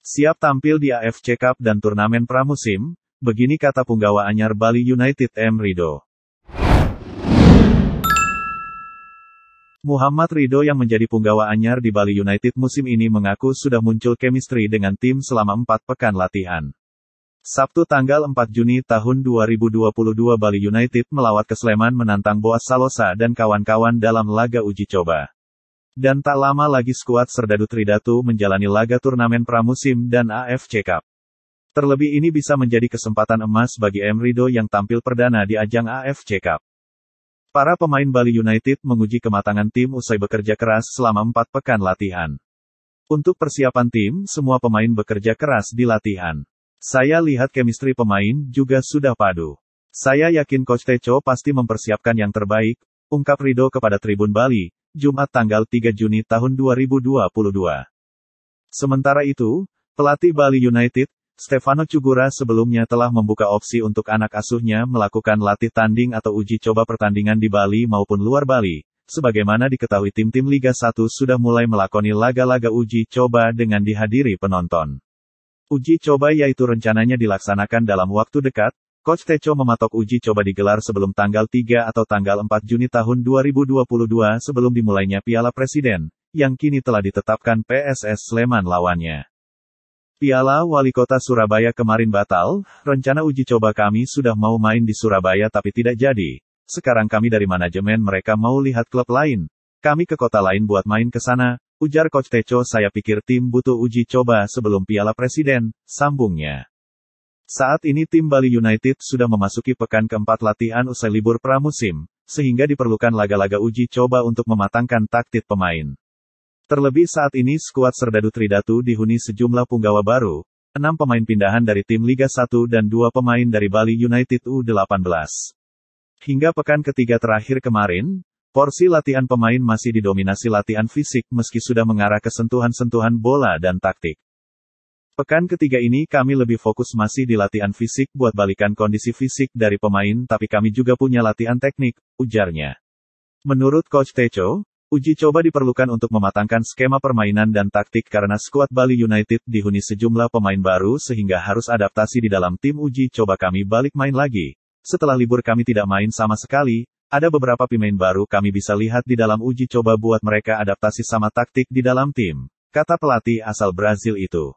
Siap tampil di AFC Cup dan turnamen pramusim, begini kata punggawa anyar Bali United M. Rido. Muhammad Rido yang menjadi punggawa anyar di Bali United musim ini mengaku sudah muncul chemistry dengan tim selama empat pekan latihan. Sabtu tanggal 4 Juni tahun 2022 Bali United melawat ke Sleman menantang Boas Salosa dan kawan-kawan dalam laga uji coba. Dan tak lama lagi skuad Serdadu Tridatu menjalani laga turnamen pramusim dan AFC Cup. Terlebih ini bisa menjadi kesempatan emas bagi Emrido yang tampil perdana di ajang AFC Cup. Para pemain Bali United menguji kematangan tim usai bekerja keras selama empat pekan latihan. Untuk persiapan tim, semua pemain bekerja keras di latihan. Saya lihat chemistry pemain juga sudah padu. Saya yakin Coach Techo pasti mempersiapkan yang terbaik, ungkap Rido kepada Tribun Bali, Jumat tanggal 3 Juni tahun 2022. Sementara itu, pelatih Bali United, Stefano Cugura sebelumnya telah membuka opsi untuk anak asuhnya melakukan latih tanding atau uji coba pertandingan di Bali maupun luar Bali. Sebagaimana diketahui tim-tim Liga 1 sudah mulai melakoni laga-laga uji coba dengan dihadiri penonton. Uji coba yaitu rencananya dilaksanakan dalam waktu dekat, Coach Teco mematok uji coba digelar sebelum tanggal 3 atau tanggal 4 Juni tahun 2022 sebelum dimulainya Piala Presiden, yang kini telah ditetapkan PSS Sleman lawannya. Piala Wali Kota Surabaya kemarin batal, rencana uji coba kami sudah mau main di Surabaya tapi tidak jadi. Sekarang kami dari manajemen mereka mau lihat klub lain. Kami ke kota lain buat main ke sana, ujar Coach Teco saya pikir tim butuh uji coba sebelum Piala Presiden, sambungnya. Saat ini tim Bali United sudah memasuki pekan keempat latihan usai libur pramusim, sehingga diperlukan laga-laga uji coba untuk mematangkan taktik pemain. Terlebih saat ini skuad Serdadu Tridatu dihuni sejumlah punggawa baru, enam pemain pindahan dari tim Liga 1 dan dua pemain dari Bali United U18. Hingga pekan ketiga terakhir kemarin, porsi latihan pemain masih didominasi latihan fisik meski sudah mengarah ke sentuhan-sentuhan bola dan taktik. Pekan ketiga ini kami lebih fokus masih di latihan fisik buat balikan kondisi fisik dari pemain tapi kami juga punya latihan teknik, ujarnya. Menurut Coach Techo, uji coba diperlukan untuk mematangkan skema permainan dan taktik karena skuad Bali United dihuni sejumlah pemain baru sehingga harus adaptasi di dalam tim uji coba kami balik main lagi. Setelah libur kami tidak main sama sekali, ada beberapa pemain baru kami bisa lihat di dalam uji coba buat mereka adaptasi sama taktik di dalam tim, kata pelatih asal Brazil itu.